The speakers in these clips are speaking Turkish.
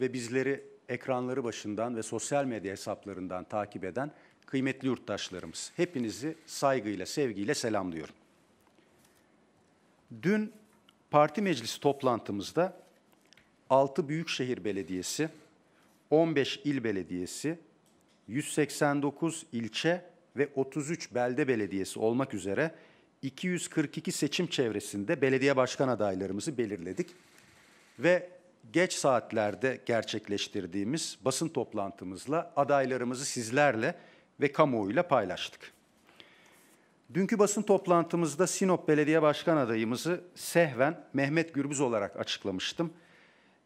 ve bizleri ekranları başından ve sosyal medya hesaplarından takip eden kıymetli yurttaşlarımız. Hepinizi saygıyla, sevgiyle selamlıyorum. Dün parti meclisi toplantımızda 6 büyükşehir belediyesi, 15 il belediyesi, 189 ilçe ve 33 belde belediyesi olmak üzere 242 seçim çevresinde belediye başkan adaylarımızı belirledik ve geç saatlerde gerçekleştirdiğimiz basın toplantımızla adaylarımızı sizlerle ve kamuoyuyla paylaştık. Dünkü basın toplantımızda Sinop Belediye Başkan adayımızı sehven Mehmet Gürbüz olarak açıklamıştım.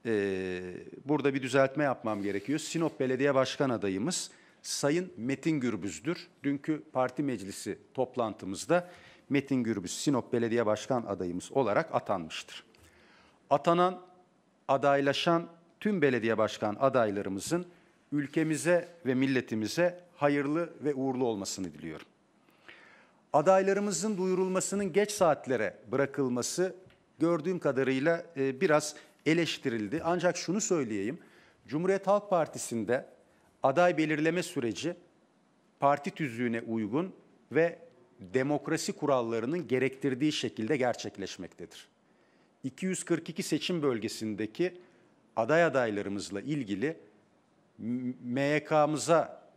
Ee, burada bir düzeltme yapmam gerekiyor. Sinop Belediye Başkan adayımız Sayın Metin Gürbüz'dür. Dünkü parti meclisi toplantımızda Metin Gürbüz Sinop Belediye Başkan adayımız olarak atanmıştır. Atanan adaylaşan tüm belediye başkan adaylarımızın ülkemize ve milletimize hayırlı ve uğurlu olmasını diliyorum. Adaylarımızın duyurulmasının geç saatlere bırakılması gördüğüm kadarıyla e, biraz eleştirildi. Ancak şunu söyleyeyim. Cumhuriyet Halk Partisi'nde aday belirleme süreci parti tüzüğüne uygun ve demokrasi kurallarının gerektirdiği şekilde gerçekleşmektedir. 242 seçim bölgesindeki aday adaylarımızla ilgili MYK'mıza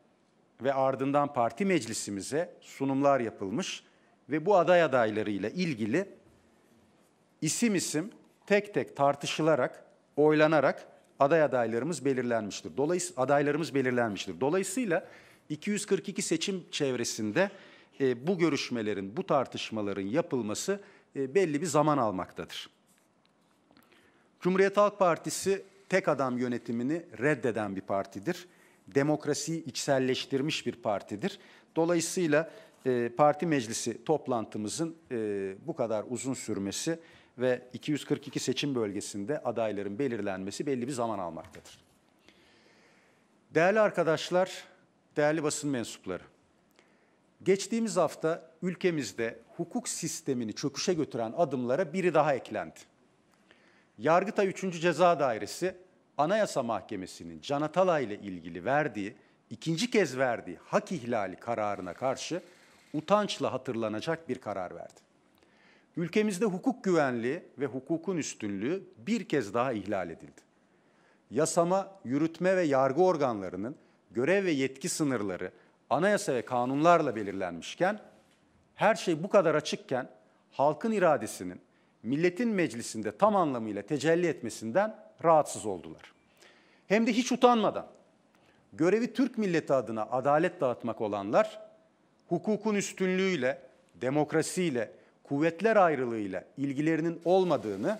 ve ardından parti meclisimize sunumlar yapılmış ve bu aday adaylarıyla ilgili isim isim tek tek tartışılarak, oylanarak aday adaylarımız belirlenmiştir. Dolayısıyla adaylarımız belirlenmiştir. Dolayısıyla 242 seçim çevresinde e, bu görüşmelerin, bu tartışmaların yapılması e, belli bir zaman almaktadır. Cumhuriyet Halk Partisi tek adam yönetimini reddeden bir partidir. Demokrasiyi içselleştirmiş bir partidir. Dolayısıyla e, parti meclisi toplantımızın e, bu kadar uzun sürmesi ve 242 seçim bölgesinde adayların belirlenmesi belli bir zaman almaktadır. Değerli arkadaşlar, değerli basın mensupları. Geçtiğimiz hafta ülkemizde hukuk sistemini çöküşe götüren adımlara biri daha eklendi. Yargıtay 3. Ceza Dairesi Anayasa Mahkemesi'nin Can Atalay ile ilgili verdiği, ikinci kez verdiği hak ihlali kararına karşı utançla hatırlanacak bir karar verdi. Ülkemizde hukuk güvenliği ve hukukun üstünlüğü bir kez daha ihlal edildi. Yasama, yürütme ve yargı organlarının görev ve yetki sınırları anayasa ve kanunlarla belirlenmişken, her şey bu kadar açıkken halkın iradesinin milletin meclisinde tam anlamıyla tecelli etmesinden rahatsız oldular. Hem de hiç utanmadan görevi Türk milleti adına adalet dağıtmak olanlar hukukun üstünlüğüyle, demokrasiyle, kuvvetler ayrılığıyla ilgilerinin olmadığını,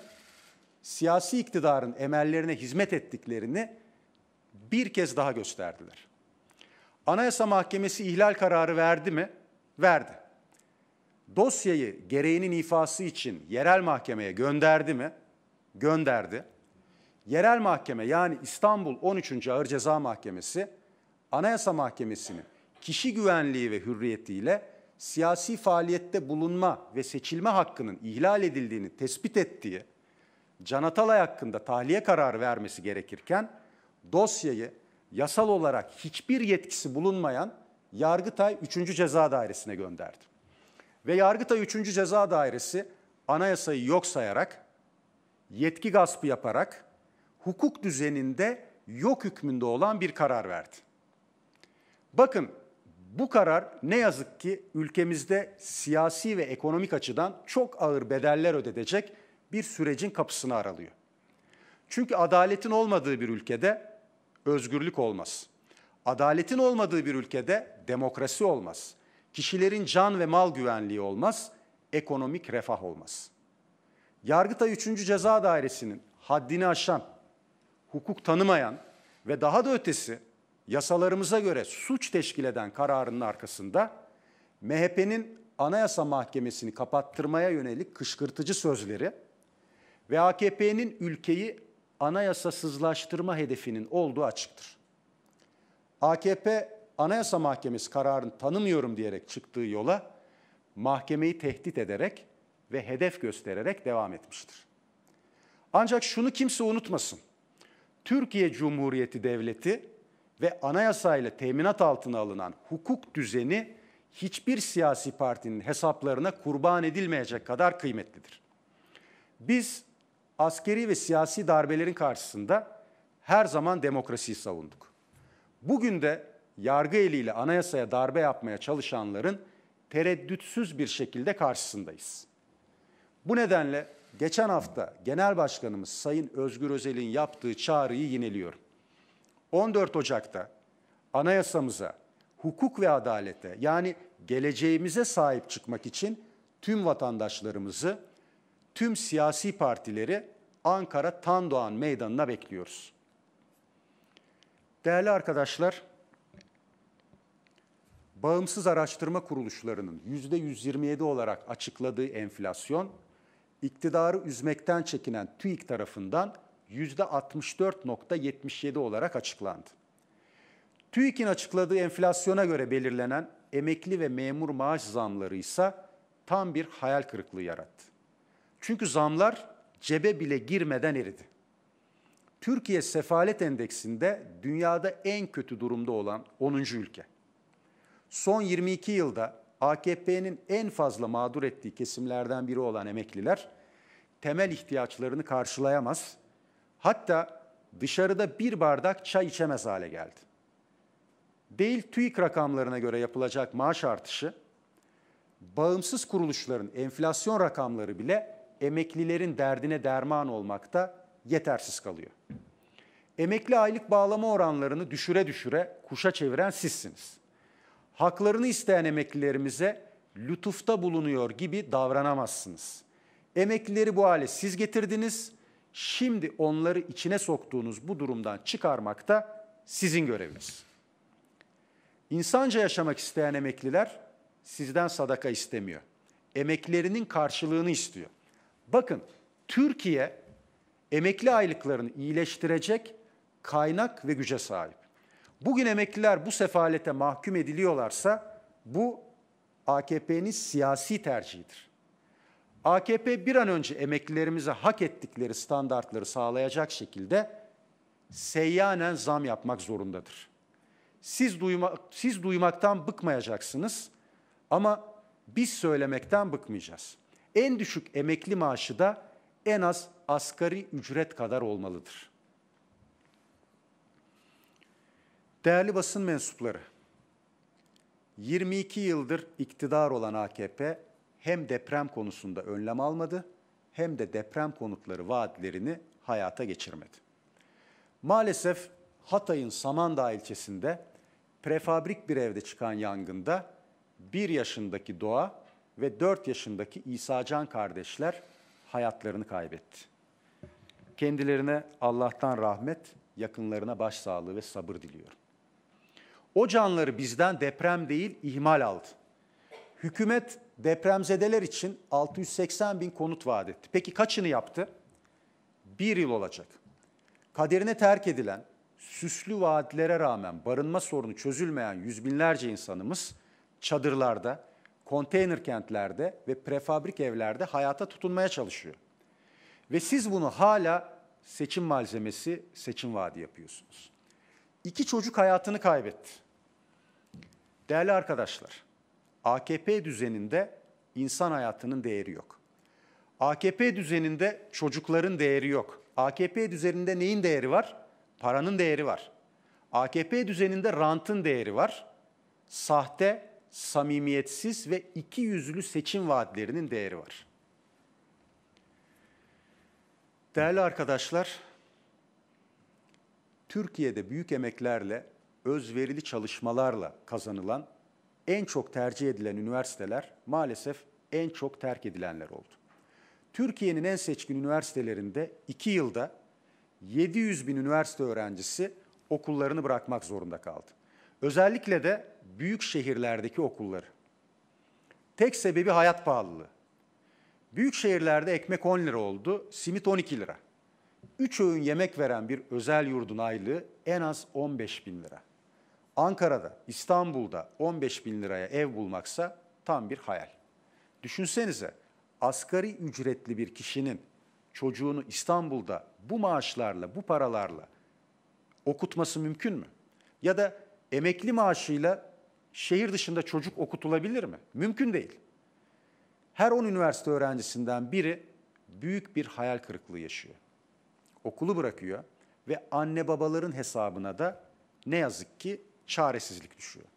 siyasi iktidarın emellerine hizmet ettiklerini bir kez daha gösterdiler. Anayasa Mahkemesi ihlal kararı verdi mi? Verdi dosyayı gereğinin ifası için yerel mahkemeye gönderdi mi? Gönderdi. Yerel mahkeme yani İstanbul 13. Ağır Ceza Mahkemesi Anayasa Mahkemesi'nin kişi güvenliği ve hürriyetiyle siyasi faaliyette bulunma ve seçilme hakkının ihlal edildiğini tespit ettiği Can Atalay hakkında tahliye kararı vermesi gerekirken dosyayı yasal olarak hiçbir yetkisi bulunmayan Yargıtay 3. Ceza Dairesi'ne gönderdi. Ve Yargıtay 3. Ceza Dairesi anayasayı yok sayarak, yetki gaspı yaparak hukuk düzeninde yok hükmünde olan bir karar verdi. Bakın bu karar ne yazık ki ülkemizde siyasi ve ekonomik açıdan çok ağır bedeller ödetecek bir sürecin kapısını aralıyor. Çünkü adaletin olmadığı bir ülkede özgürlük olmaz. Adaletin olmadığı bir ülkede demokrasi olmaz. Kişilerin can ve mal güvenliği olmaz, ekonomik refah olmaz. Yargıtay 3. Ceza Dairesi'nin haddini aşan, hukuk tanımayan ve daha da ötesi yasalarımıza göre suç teşkil eden kararının arkasında MHP'nin Anayasa Mahkemesi'ni kapattırmaya yönelik kışkırtıcı sözleri ve AKP'nin ülkeyi anayasasızlaştırma hedefinin olduğu açıktır. AKP Anayasa Mahkemesi kararını tanımıyorum diyerek çıktığı yola mahkemeyi tehdit ederek ve hedef göstererek devam etmiştir. Ancak şunu kimse unutmasın. Türkiye Cumhuriyeti Devleti ve anayasayla teminat altına alınan hukuk düzeni hiçbir siyasi partinin hesaplarına kurban edilmeyecek kadar kıymetlidir. Biz askeri ve siyasi darbelerin karşısında her zaman demokrasiyi savunduk. Bugün de yargı eliyle anayasaya darbe yapmaya çalışanların tereddütsüz bir şekilde karşısındayız. Bu nedenle geçen hafta Genel Başkanımız Sayın Özgür Özel'in yaptığı çağrıyı yineliyorum. 14 Ocak'ta anayasamıza, hukuk ve adalete yani geleceğimize sahip çıkmak için tüm vatandaşlarımızı, tüm siyasi partileri Ankara Tandoğan Meydanı'na bekliyoruz. Değerli arkadaşlar, bağımsız araştırma kuruluşlarının %127 olarak açıkladığı enflasyon, iktidarı üzmekten çekinen TÜİK tarafından %64.77 olarak açıklandı. TÜİK'in açıkladığı enflasyona göre belirlenen emekli ve memur maaş zamları ise tam bir hayal kırıklığı yarattı. Çünkü zamlar cebe bile girmeden eridi. Türkiye Sefalet Endeksinde dünyada en kötü durumda olan 10. ülke son 22 yılda AKP'nin en fazla mağdur ettiği kesimlerden biri olan emekliler temel ihtiyaçlarını karşılayamaz. Hatta dışarıda bir bardak çay içemez hale geldi. Değil TÜİK rakamlarına göre yapılacak maaş artışı, bağımsız kuruluşların enflasyon rakamları bile emeklilerin derdine derman olmakta yetersiz kalıyor. Emekli aylık bağlama oranlarını düşüre düşüre kuşa çeviren sizsiniz haklarını isteyen emeklilerimize lütufta bulunuyor gibi davranamazsınız. Emeklileri bu hale siz getirdiniz, şimdi onları içine soktuğunuz bu durumdan çıkarmak da sizin göreviniz. İnsanca yaşamak isteyen emekliler sizden sadaka istemiyor. Emeklerinin karşılığını istiyor. Bakın Türkiye emekli aylıklarını iyileştirecek kaynak ve güce sahip. Bugün emekliler bu sefalete mahkum ediliyorlarsa bu AKP'nin siyasi tercihidir. AKP bir an önce emeklilerimize hak ettikleri standartları sağlayacak şekilde seyyanen zam yapmak zorundadır. Siz, duyma, siz duymaktan bıkmayacaksınız ama biz söylemekten bıkmayacağız. En düşük emekli maaşı da en az asgari ücret kadar olmalıdır. Değerli basın mensupları, 22 yıldır iktidar olan AKP hem deprem konusunda önlem almadı hem de deprem konutları vaatlerini hayata geçirmedi. Maalesef Hatay'ın Samandağ ilçesinde prefabrik bir evde çıkan yangında 1 yaşındaki Doğa ve 4 yaşındaki İsacan kardeşler hayatlarını kaybetti. Kendilerine Allah'tan rahmet, yakınlarına başsağlığı ve sabır diliyorum. O canları bizden deprem değil ihmal aldı. Hükümet depremzedeler için 680 bin konut vaat etti. Peki kaçını yaptı? Bir yıl olacak. Kaderine terk edilen, süslü vaatlere rağmen barınma sorunu çözülmeyen yüz binlerce insanımız çadırlarda, konteyner kentlerde ve prefabrik evlerde hayata tutunmaya çalışıyor. Ve siz bunu hala seçim malzemesi, seçim vaadi yapıyorsunuz. İki çocuk hayatını kaybetti. Değerli arkadaşlar, AKP düzeninde insan hayatının değeri yok. AKP düzeninde çocukların değeri yok. AKP düzeninde neyin değeri var? Paranın değeri var. AKP düzeninde rantın değeri var. Sahte, samimiyetsiz ve iki yüzlü seçim vaatlerinin değeri var. Değerli arkadaşlar, Türkiye'de büyük emeklerle özverili çalışmalarla kazanılan en çok tercih edilen üniversiteler maalesef en çok terk edilenler oldu. Türkiye'nin en seçkin üniversitelerinde 2 yılda 700 bin üniversite öğrencisi okullarını bırakmak zorunda kaldı. Özellikle de büyük şehirlerdeki okulları. Tek sebebi hayat pahalılığı. Büyük şehirlerde ekmek 10 lira oldu, simit 12 lira. 3 öğün yemek veren bir özel yurdun aylığı en az 15 bin lira. Ankara'da, İstanbul'da 15 bin liraya ev bulmaksa tam bir hayal. Düşünsenize asgari ücretli bir kişinin çocuğunu İstanbul'da bu maaşlarla, bu paralarla okutması mümkün mü? Ya da emekli maaşıyla şehir dışında çocuk okutulabilir mi? Mümkün değil. Her 10 üniversite öğrencisinden biri büyük bir hayal kırıklığı yaşıyor. Okulu bırakıyor ve anne babaların hesabına da ne yazık ki çaresizlik düşüyor.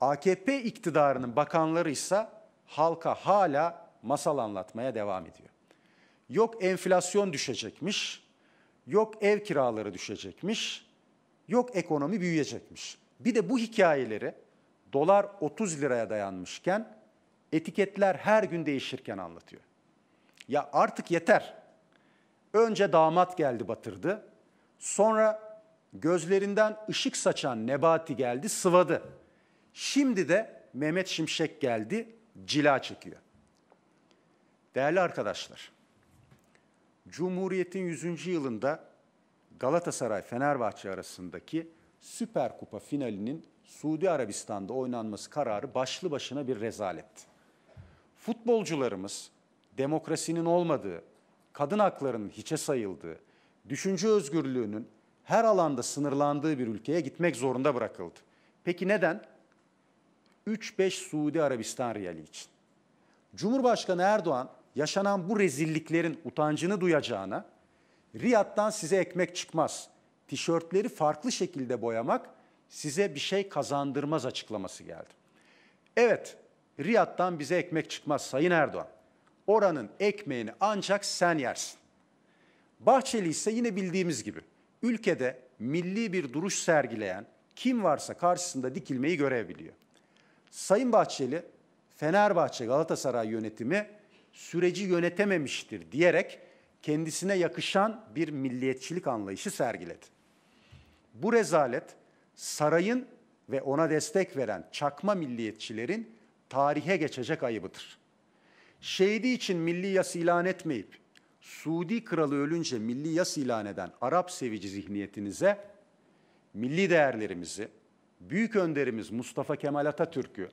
AKP iktidarının bakanları ise halka hala masal anlatmaya devam ediyor. Yok enflasyon düşecekmiş, yok ev kiraları düşecekmiş, yok ekonomi büyüyecekmiş. Bir de bu hikayeleri dolar 30 liraya dayanmışken etiketler her gün değişirken anlatıyor. Ya artık yeter. Önce damat geldi batırdı. Sonra Gözlerinden ışık saçan Nebati geldi, sıvadı. Şimdi de Mehmet Şimşek geldi, cila çekiyor. Değerli arkadaşlar, Cumhuriyet'in 100. yılında Galatasaray-Fenerbahçe arasındaki Süper Kupa finalinin Suudi Arabistan'da oynanması kararı başlı başına bir rezaletti. Futbolcularımız demokrasinin olmadığı, kadın haklarının hiçe sayıldığı, düşünce özgürlüğünün her alanda sınırlandığı bir ülkeye gitmek zorunda bırakıldı. Peki neden? 3-5 Suudi Arabistan riyali için. Cumhurbaşkanı Erdoğan yaşanan bu rezilliklerin utancını duyacağına Riyad'dan size ekmek çıkmaz. Tişörtleri farklı şekilde boyamak size bir şey kazandırmaz açıklaması geldi. Evet, Riyad'dan bize ekmek çıkmaz Sayın Erdoğan. Oranın ekmeğini ancak sen yersin. Bahçeli ise yine bildiğimiz gibi ülkede milli bir duruş sergileyen kim varsa karşısında dikilmeyi görebiliyor. Sayın Bahçeli, Fenerbahçe Galatasaray yönetimi süreci yönetememiştir diyerek kendisine yakışan bir milliyetçilik anlayışı sergiledi. Bu rezalet sarayın ve ona destek veren çakma milliyetçilerin tarihe geçecek ayıbıdır. Şehidi için milli yas ilan etmeyip Suudi kralı ölünce milli yas ilan eden Arap sevici zihniyetinize milli değerlerimizi, büyük önderimiz Mustafa Kemal Atatürk'ü,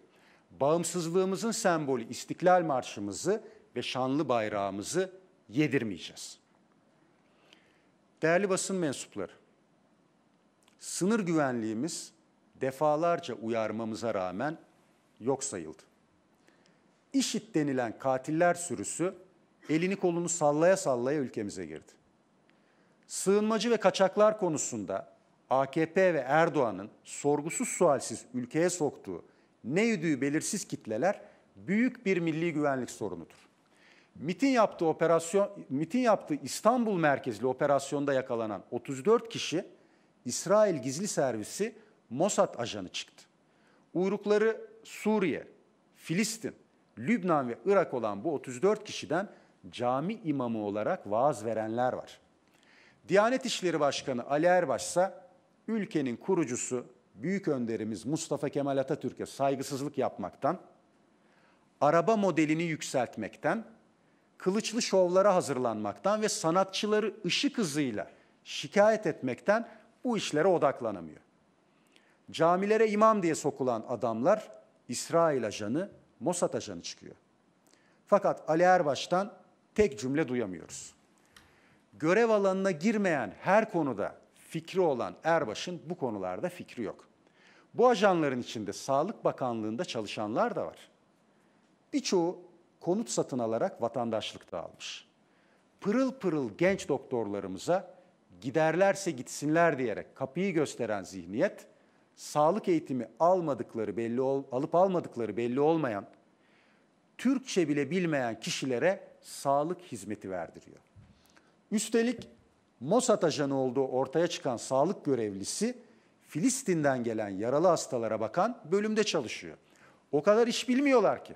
bağımsızlığımızın sembolü İstiklal Marşımızı ve şanlı bayrağımızı yedirmeyeceğiz. Değerli basın mensupları, sınır güvenliğimiz defalarca uyarmamıza rağmen yok sayıldı. İşit denilen katiller sürüsü elini kolunu sallaya sallaya ülkemize girdi. Sığınmacı ve kaçaklar konusunda AKP ve Erdoğan'ın sorgusuz sualsiz ülkeye soktuğu ne yüdüğü belirsiz kitleler büyük bir milli güvenlik sorunudur. MIT'in yaptığı operasyon MIT'in yaptığı İstanbul merkezli operasyonda yakalanan 34 kişi İsrail gizli servisi Mossad ajanı çıktı. Uyrukları Suriye, Filistin, Lübnan ve Irak olan bu 34 kişiden cami imamı olarak vaaz verenler var. Diyanet İşleri Başkanı Ali Erbaş'sa ülkenin kurucusu, büyük önderimiz Mustafa Kemal Atatürk'e saygısızlık yapmaktan, araba modelini yükseltmekten, kılıçlı şovlara hazırlanmaktan ve sanatçıları ışık hızıyla şikayet etmekten bu işlere odaklanamıyor. Camilere imam diye sokulan adamlar İsrail ajanı, Mossad ajanı çıkıyor. Fakat Ali Erbaş'tan tek cümle duyamıyoruz. Görev alanına girmeyen her konuda fikri olan Erbaş'ın bu konularda fikri yok. Bu ajanların içinde Sağlık Bakanlığı'nda çalışanlar da var. Birçoğu konut satın alarak vatandaşlık da almış. Pırıl pırıl genç doktorlarımıza giderlerse gitsinler diyerek kapıyı gösteren zihniyet, sağlık eğitimi almadıkları belli ol, alıp almadıkları belli olmayan, Türkçe bile bilmeyen kişilere sağlık hizmeti verdiriyor. Üstelik Mossad ajanı olduğu ortaya çıkan sağlık görevlisi Filistin'den gelen yaralı hastalara bakan bölümde çalışıyor. O kadar iş bilmiyorlar ki.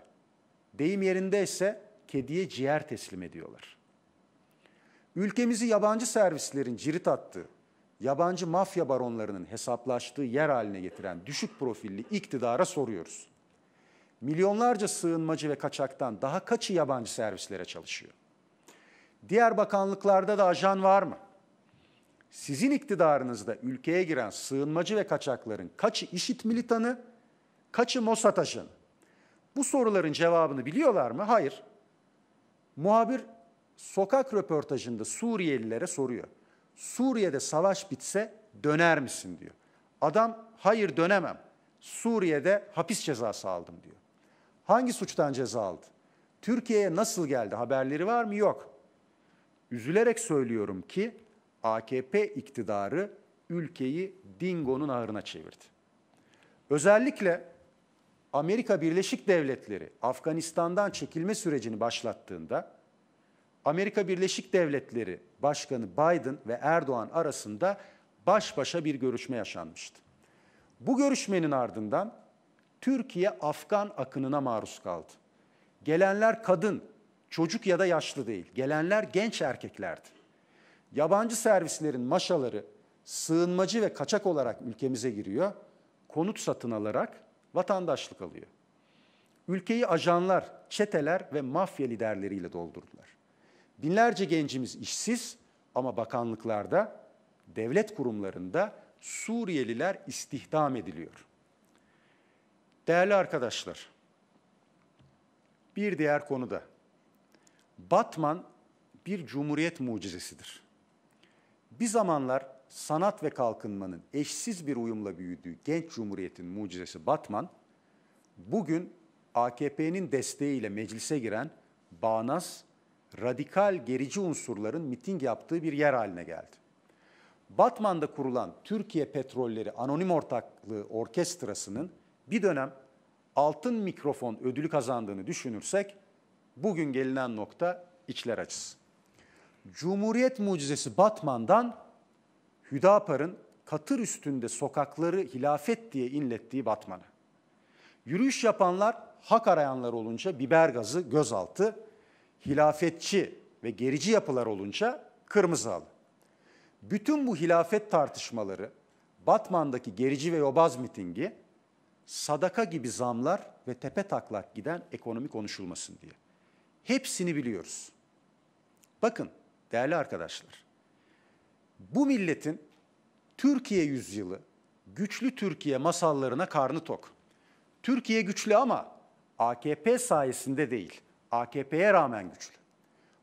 Deyim yerindeyse kediye ciğer teslim ediyorlar. Ülkemizi yabancı servislerin cirit attığı, yabancı mafya baronlarının hesaplaştığı yer haline getiren düşük profilli iktidara soruyoruz. Milyonlarca sığınmacı ve kaçaktan daha kaçı yabancı servislere çalışıyor? Diğer bakanlıklarda da ajan var mı? Sizin iktidarınızda ülkeye giren sığınmacı ve kaçakların kaçı işit militanı, kaçı Mossad ajanı? Bu soruların cevabını biliyorlar mı? Hayır. Muhabir sokak röportajında Suriyelilere soruyor. Suriye'de savaş bitse döner misin diyor. Adam hayır dönemem. Suriye'de hapis cezası aldım diyor hangi suçtan ceza aldı? Türkiye'ye nasıl geldi? Haberleri var mı? Yok. Üzülerek söylüyorum ki AKP iktidarı ülkeyi dingonun ağırına çevirdi. Özellikle Amerika Birleşik Devletleri Afganistan'dan çekilme sürecini başlattığında Amerika Birleşik Devletleri Başkanı Biden ve Erdoğan arasında baş başa bir görüşme yaşanmıştı. Bu görüşmenin ardından Türkiye Afgan akınına maruz kaldı. Gelenler kadın, çocuk ya da yaşlı değil. Gelenler genç erkeklerdi. Yabancı servislerin maşaları sığınmacı ve kaçak olarak ülkemize giriyor. Konut satın alarak vatandaşlık alıyor. Ülkeyi ajanlar, çeteler ve mafya liderleriyle doldurdular. Binlerce gencimiz işsiz ama bakanlıklarda, devlet kurumlarında Suriyeliler istihdam ediliyor. Değerli arkadaşlar, bir diğer konu da Batman bir cumhuriyet mucizesidir. Bir zamanlar sanat ve kalkınmanın eşsiz bir uyumla büyüdüğü genç cumhuriyetin mucizesi Batman, bugün AKP'nin desteğiyle meclise giren bağnaz, radikal gerici unsurların miting yaptığı bir yer haline geldi. Batman'da kurulan Türkiye Petrolleri Anonim Ortaklığı Orkestrası'nın bir dönem altın mikrofon ödülü kazandığını düşünürsek bugün gelinen nokta içler acısı. Cumhuriyet mucizesi Batman'dan Hüdapar'ın katır üstünde sokakları hilafet diye inlettiği Batman'a. Yürüyüş yapanlar hak arayanlar olunca biber gazı gözaltı, hilafetçi ve gerici yapılar olunca kırmızı halı. Bütün bu hilafet tartışmaları, Batman'daki gerici ve yobaz mitingi sadaka gibi zamlar ve tepe taklak giden ekonomi konuşulmasın diye. Hepsini biliyoruz. Bakın değerli arkadaşlar, bu milletin Türkiye yüzyılı, güçlü Türkiye masallarına karnı tok. Türkiye güçlü ama AKP sayesinde değil, AKP'ye rağmen güçlü.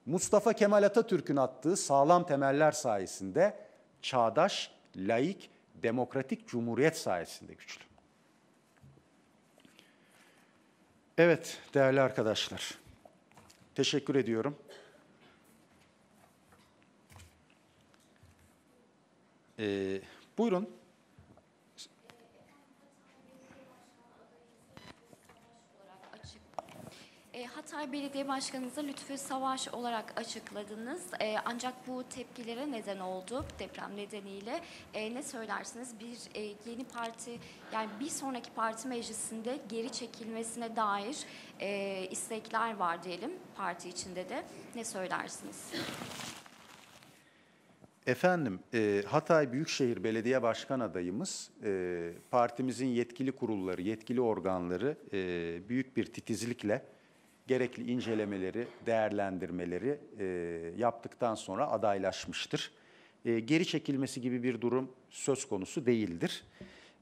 Mustafa Kemal Atatürk'ün attığı sağlam temeller sayesinde çağdaş, laik, demokratik cumhuriyet sayesinde güçlü. Evet değerli arkadaşlar. Teşekkür ediyorum. Ee, buyurun Hatay Belediye Başkanımıza Lütfü Savaş olarak açıkladınız. Ee, ancak bu tepkilere neden oldu deprem nedeniyle. Ee, ne söylersiniz? Bir e, yeni parti, yani bir sonraki parti meclisinde geri çekilmesine dair e, istekler var diyelim parti içinde de. Ne söylersiniz? Efendim, e, Hatay Büyükşehir Belediye Başkan adayımız e, partimizin yetkili kurulları, yetkili organları e, büyük bir titizlikle gerekli incelemeleri, değerlendirmeleri e, yaptıktan sonra adaylaşmıştır. E, geri çekilmesi gibi bir durum söz konusu değildir.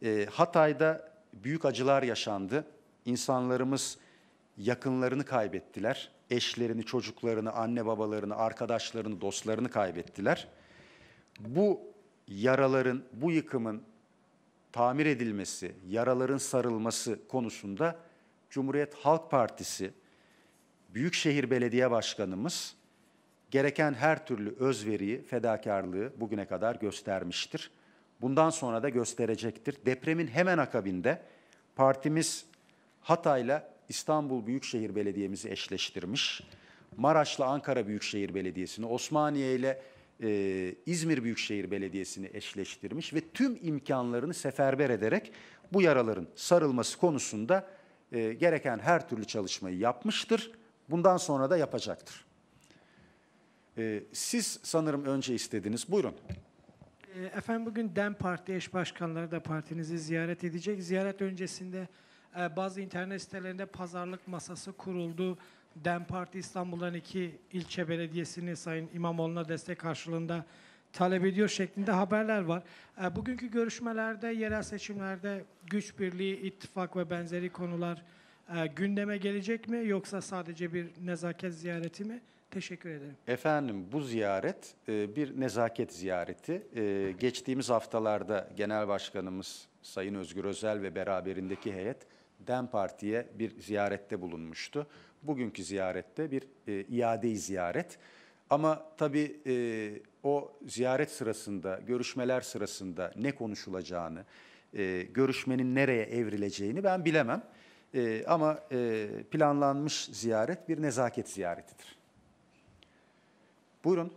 E, Hatay'da büyük acılar yaşandı. İnsanlarımız yakınlarını kaybettiler. Eşlerini, çocuklarını, anne babalarını, arkadaşlarını, dostlarını kaybettiler. Bu yaraların, bu yıkımın tamir edilmesi, yaraların sarılması konusunda Cumhuriyet Halk Partisi Büyükşehir Belediye Başkanımız gereken her türlü özveriyi, fedakarlığı bugüne kadar göstermiştir. Bundan sonra da gösterecektir. Depremin hemen akabinde partimiz Hatay'la İstanbul Büyükşehir Belediye'mizi eşleştirmiş. Maraş'la Ankara Büyükşehir Belediyesi'ni, Osmaniye ile e, İzmir Büyükşehir Belediyesi'ni eşleştirmiş ve tüm imkanlarını seferber ederek bu yaraların sarılması konusunda e, gereken her türlü çalışmayı yapmıştır. Bundan sonra da yapacaktır. Ee, siz sanırım önce istediniz. Buyurun. Ee, efendim bugün DEM Parti eş başkanları da partinizi ziyaret edecek. Ziyaret öncesinde e, bazı internet sitelerinde pazarlık masası kuruldu. DEM Parti İstanbul'dan iki ilçe belediyesini Sayın İmamoğlu'na destek karşılığında talep ediyor şeklinde haberler var. E, bugünkü görüşmelerde yerel seçimlerde güç birliği, ittifak ve benzeri konular ee, gündeme gelecek mi yoksa sadece bir nezaket ziyareti mi? Teşekkür ederim. Efendim bu ziyaret e, bir nezaket ziyareti. E, geçtiğimiz haftalarda Genel Başkanımız Sayın Özgür Özel ve beraberindeki heyet DEM Parti'ye bir ziyarette bulunmuştu. Bugünkü ziyarette bir e, iade ziyaret. Ama tabii e, o ziyaret sırasında, görüşmeler sırasında ne konuşulacağını, görüşmenin nereye evrileceğini ben bilemem. E, ama e, planlanmış ziyaret bir nezaket ziyaretidir. Buyurun.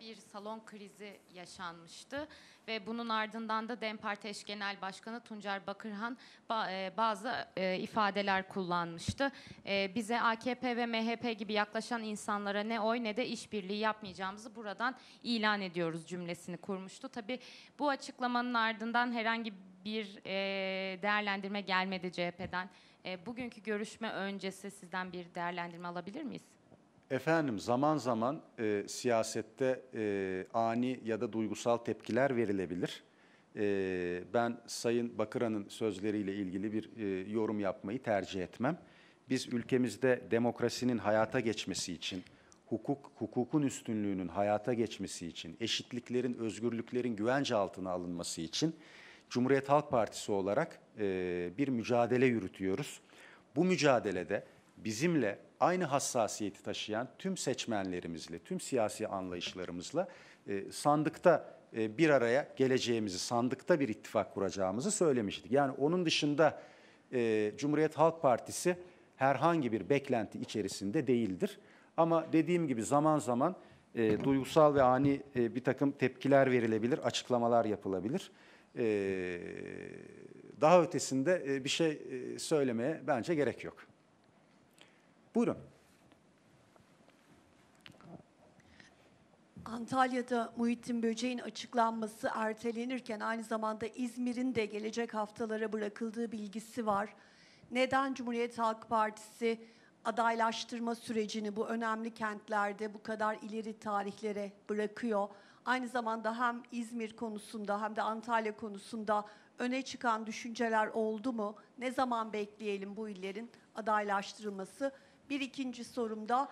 bir salon krizi yaşanmıştı ve bunun ardından da DEM Parti Eş Genel Başkanı Tuncer Bakırhan e, bazı e, ifadeler kullanmıştı. E, bize AKP ve MHP gibi yaklaşan insanlara ne oy ne de işbirliği yapmayacağımızı buradan ilan ediyoruz cümlesini kurmuştu. Tabii bu açıklamanın ardından herhangi bir e, değerlendirme gelmedi CHP'den. E, bugünkü görüşme öncesi sizden bir değerlendirme alabilir miyiz? Efendim zaman zaman e, siyasette e, ani ya da duygusal tepkiler verilebilir. E, ben Sayın Bakıra'nın sözleriyle ilgili bir e, yorum yapmayı tercih etmem. Biz ülkemizde demokrasinin hayata geçmesi için, hukuk, hukukun üstünlüğünün hayata geçmesi için, eşitliklerin, özgürlüklerin güvence altına alınması için Cumhuriyet Halk Partisi olarak e, bir mücadele yürütüyoruz. Bu mücadelede bizimle aynı hassasiyeti taşıyan tüm seçmenlerimizle, tüm siyasi anlayışlarımızla e, sandıkta e, bir araya geleceğimizi, sandıkta bir ittifak kuracağımızı söylemiştik. Yani onun dışında e, Cumhuriyet Halk Partisi herhangi bir beklenti içerisinde değildir. Ama dediğim gibi zaman zaman e, duygusal ve ani e, bir takım tepkiler verilebilir, açıklamalar yapılabilir. Ee, daha ötesinde e, bir şey e, söylemeye bence gerek yok. Buyurun. Antalya'da Muhittin Böceğin açıklanması ertelenirken aynı zamanda İzmir'in de gelecek haftalara bırakıldığı bilgisi var. Neden Cumhuriyet Halk Partisi adaylaştırma sürecini bu önemli kentlerde bu kadar ileri tarihlere bırakıyor? Aynı zamanda hem İzmir konusunda hem de Antalya konusunda öne çıkan düşünceler oldu mu? Ne zaman bekleyelim bu illerin adaylaştırılması? Bir ikinci sorumda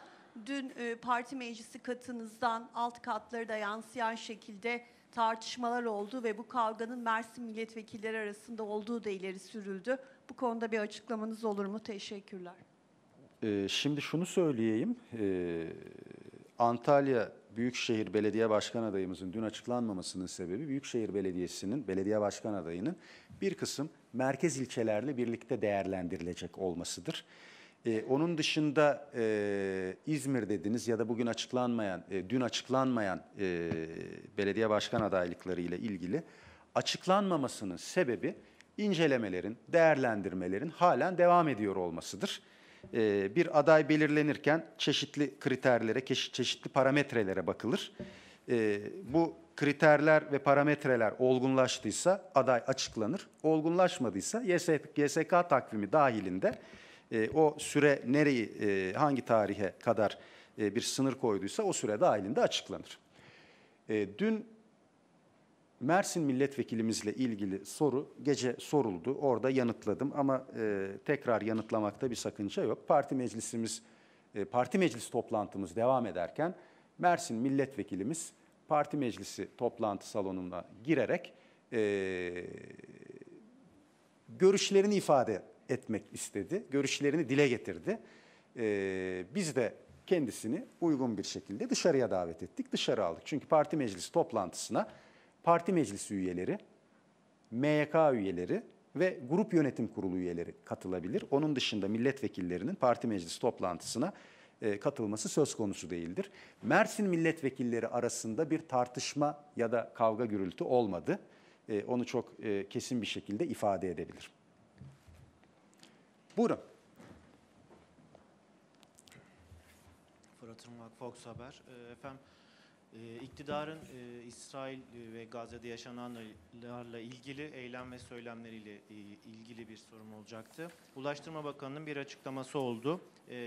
dün e, parti meclisi katınızdan alt katları da yansıyan şekilde tartışmalar oldu ve bu kavganın Mersin milletvekilleri arasında olduğu da ileri sürüldü. Bu konuda bir açıklamanız olur mu? Teşekkürler. Ee, şimdi şunu söyleyeyim. Ee, Antalya Büyükşehir Belediye Başkan adayımızın dün açıklanmamasının sebebi Büyükşehir Belediyesi'nin belediye başkan adayının bir kısım merkez ilçelerle birlikte değerlendirilecek olmasıdır. Ee, onun dışında e, İzmir dediniz ya da bugün açıklanmayan, e, dün açıklanmayan e, belediye başkan adaylıkları ile ilgili açıklanmamasının sebebi incelemelerin, değerlendirmelerin halen devam ediyor olmasıdır. E, bir aday belirlenirken çeşitli kriterlere, çeşitli parametrelere bakılır. E, bu kriterler ve parametreler olgunlaştıysa aday açıklanır. Olgunlaşmadıysa YSK takvimi dahilinde e, o süre nereyi, hangi tarihe kadar bir sınır koyduysa o süre dahilinde açıklanır. dün Mersin milletvekilimizle ilgili soru gece soruldu. Orada yanıtladım ama e, tekrar yanıtlamakta bir sakınca yok. Parti meclisimiz, e, parti meclis toplantımız devam ederken Mersin milletvekilimiz parti meclisi toplantı salonuna girerek e, görüşlerini ifade etmek istedi. Görüşlerini dile getirdi. E, biz de kendisini uygun bir şekilde dışarıya davet ettik, dışarı aldık. Çünkü parti meclisi toplantısına parti meclisi üyeleri, MYK üyeleri ve grup yönetim kurulu üyeleri katılabilir. Onun dışında milletvekillerinin parti meclisi toplantısına e, katılması söz konusu değildir. Mersin milletvekilleri arasında bir tartışma ya da kavga gürültü olmadı. E, onu çok e, kesin bir şekilde ifade edebilirim. Buyurun. Fırat Irmak, Fox Haber. Efendim ee, iktidarın e, İsrail e, ve Gazze'de yaşananlarla ilgili eylem ve söylemleriyle e, ilgili bir sorun olacaktı. Ulaştırma Bakanı'nın bir açıklaması oldu.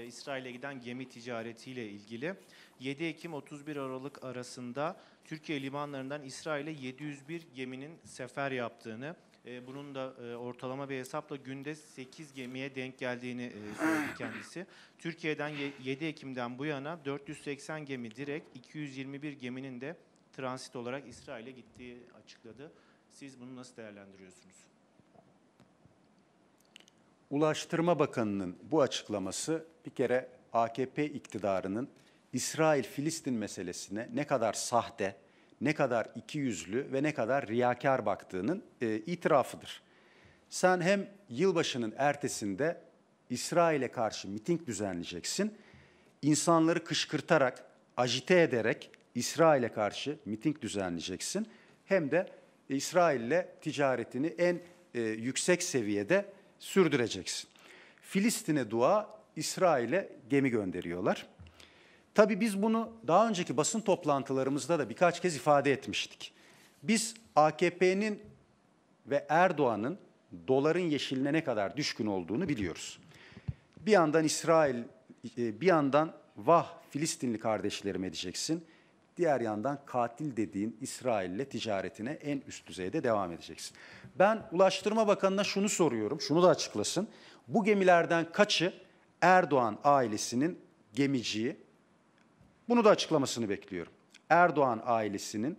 İsrail'e giden gemi ticaretiyle ilgili. 7 Ekim 31 Aralık arasında Türkiye limanlarından İsrail'e 701 geminin sefer yaptığını, ee, bunun da e, ortalama bir hesapla günde 8 gemiye denk geldiğini e, söyledi kendisi. Türkiye'den 7 Ekim'den bu yana 480 gemi direkt, 221 geminin de transit olarak İsrail'e gittiği açıkladı. Siz bunu nasıl değerlendiriyorsunuz? Ulaştırma Bakanı'nın bu açıklaması bir kere AKP iktidarının İsrail-Filistin meselesine ne kadar sahte, ne kadar iki yüzlü ve ne kadar riyakar baktığının e, itirafıdır. Sen hem yılbaşının ertesinde İsrail'e karşı miting düzenleyeceksin. insanları kışkırtarak, ajite ederek İsrail'e karşı miting düzenleyeceksin. Hem de İsrail'le ticaretini en e, yüksek seviyede sürdüreceksin. Filistin'e dua, İsrail'e gemi gönderiyorlar. Tabii biz bunu daha önceki basın toplantılarımızda da birkaç kez ifade etmiştik. Biz AKP'nin ve Erdoğan'ın doların yeşiline ne kadar düşkün olduğunu biliyoruz. Bir yandan İsrail, e, bir yandan vah Filistinli kardeşlerime diyeceksin. Diğer yandan katil dediğin İsrail'le ticaretine en üst düzeyde devam edeceksin. Ben Ulaştırma Bakanı'na şunu soruyorum, şunu da açıklasın. Bu gemilerden kaçı Erdoğan ailesinin gemiciyi, bunu da açıklamasını bekliyorum. Erdoğan ailesinin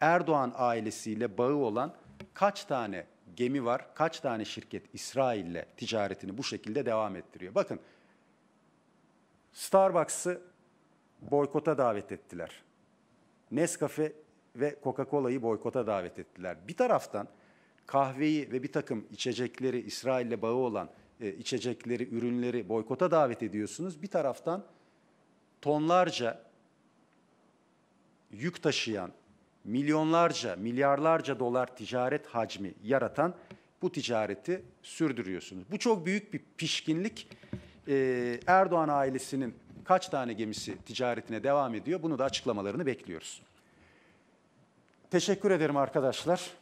Erdoğan ailesiyle bağı olan kaç tane gemi var, kaç tane şirket İsrail'le ticaretini bu şekilde devam ettiriyor. Bakın Starbucks'ı boykota davet ettiler. Nescafe ve Coca-Cola'yı boykota davet ettiler. Bir taraftan kahveyi ve bir takım içecekleri İsrail'le bağı olan e, içecekleri, ürünleri boykota davet ediyorsunuz. Bir taraftan tonlarca yük taşıyan, milyonlarca, milyarlarca dolar ticaret hacmi yaratan bu ticareti sürdürüyorsunuz. Bu çok büyük bir pişkinlik. Ee, Erdoğan ailesinin kaç tane gemisi ticaretine devam ediyor? Bunu da açıklamalarını bekliyoruz. Teşekkür ederim arkadaşlar.